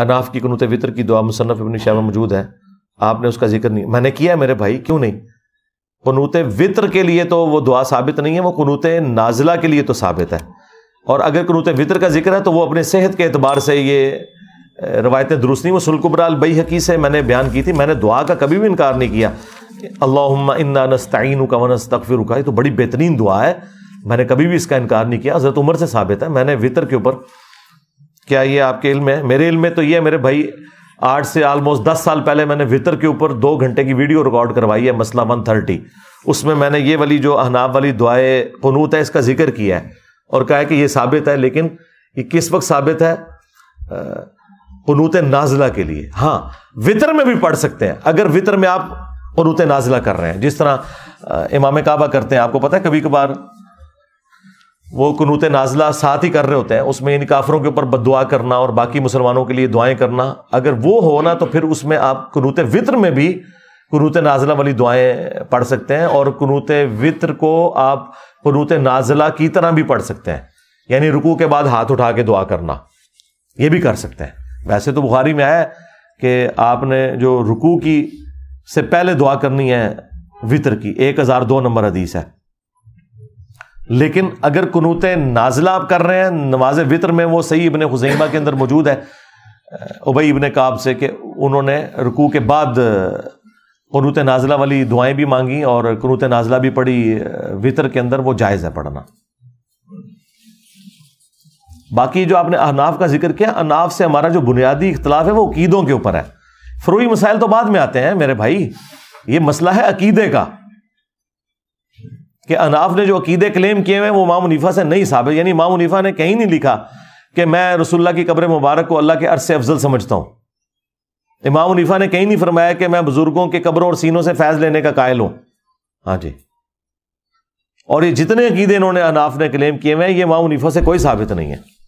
अनाफ की कनूत वितर की दुआ मुसनफ़ इबन में मौजूद है आपने उसका जिक्र नहीं मैंने किया मेरे भाई क्यों नहीं कनूत वितर के लिए तो वो दुआ साबित नहीं है वो कनूत नाजिला के लिए तो साबित है और अगर कनूत वितर का जिक्र है तो वो अपने सेहत के अतबार से ये रवायतें दुरुस्त नहीं वो सुलकुबराल बई हकी से मैंने बयान की थी मैंने दुआ का कभी भी इनकार नहीं किया का वनस तकफिर का ये तो बड़ी बेहतरीन दुआ है मैंने कभी भी इसका इनकार नहीं किया हज़रत उम्र से साबित है मैंने वितर के ऊपर क्या ये आपके इल्म है मेरे इल्म में तो ये मेरे भाई आठ से ऑलमोस्ट दस साल पहले मैंने वितर के ऊपर दो घंटे की वीडियो रिकॉर्ड करवाई है मसला वन थर्टी उसमें मैंने ये वाली जो अहनाब वाली दुआए कनूत है इसका जिक्र किया है और कहा है कि ये साबित है लेकिन ये किस वक्त साबित है कनूत नाजिला के लिए हाँ वितर में भी पढ़ सकते हैं अगर वितर में आप कनूत नाजला कर रहे हैं जिस तरह इमाम काबा करते हैं आपको पता है कभी कभार वो कनूत नाजला साथ ही कर रहे होते हैं उसमें इन काफरों के ऊपर बदुआ करना और बाकी मुसलमानों के लिए दुआएं करना अगर वो हो ना तो फिर उसमें आप कनूत वित्र में भी कनूत नाजला वाली दुआएं पढ़ सकते हैं और कनूत वित्र को आप कनूत नाजला की तरह भी पढ़ सकते हैं यानी रुकू के बाद हाथ उठा के दुआ करना ये भी कर सकते हैं वैसे तो बुखारी में आया कि आपने जो रुकू की से पहले दुआ करनी है वित्र की एक हज़ार दो नंबर हदीस है लेकिन अगर कनूत नाजिला आप कर रहे हैं नमाज वितर में वो सही इबन हुजैमा के अंदर मौजूद है उबई इबन काब से कि उन्होंने रुकू के बाद कनूत नाजिला वाली दुआएं भी मांगी और कनूत नाजिला भी पढ़ी वितर के अंदर वो जायज़ है पढ़ना बाकी जो आपने अनाफ का जिक्र किया अनाफ से हमारा जो बुनियादी इख्तलाफ है वो अकीदों के ऊपर है फ्रोई मसाइल तो बाद में आते हैं मेरे भाई ये मसला है अकीदे का कि अनाफ ने जो अकीदे क्लेम किए हुए हैं वो इमाम मुनीफा से नहीं साबित यानी इमाम मुनीफा ने कहीं नहीं लिखा कि मैं रसुल्ला की कब्र मुबारक को अल्लाह के अर्ज अफजल समझता हूं इमाम मुनीफा ने कहीं नहीं फरमाया कि मैं बुजुर्गों के कब्रों और सीनों से फैज लेने का कायल हूं हाँ जी और ये जितने अकीदे इन्होंने अनाफ ने क्लेम किए हुए हैं ये इमाम मुनीफा से कोई साबित नहीं है